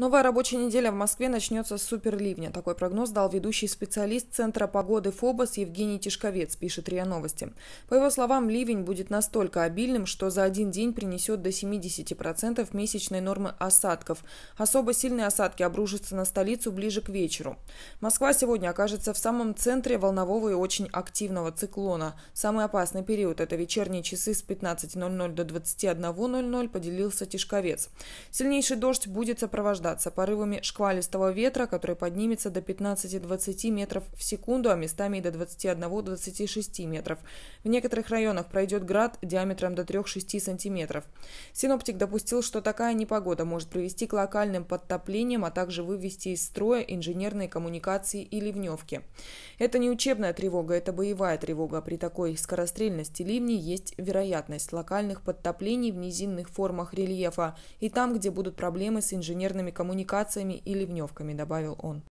Новая рабочая неделя в Москве начнется с суперливня. Такой прогноз дал ведущий специалист Центра погоды ФОБОС Евгений Тишковец, пишет РИА Новости. По его словам, ливень будет настолько обильным, что за один день принесет до 70% месячной нормы осадков. Особо сильные осадки обрушатся на столицу ближе к вечеру. Москва сегодня окажется в самом центре волнового и очень активного циклона. Самый опасный период – это вечерние часы с 15.00 до 21.00, поделился Тишковец. Сильнейший дождь будет сопровождаться сопровождаться порывами шквалистого ветра, который поднимется до 15-20 метров в секунду, а местами и до 21-26 метров. В некоторых районах пройдет град диаметром до 3-6 сантиметров. Синоптик допустил, что такая непогода может привести к локальным подтоплениям, а также вывести из строя инженерные коммуникации и ливневки. Это не учебная тревога, это боевая тревога. При такой скорострельности ливней есть вероятность локальных подтоплений в низинных формах рельефа и там, где будут проблемы с инженерными коммуникациями и ливневками», – добавил он.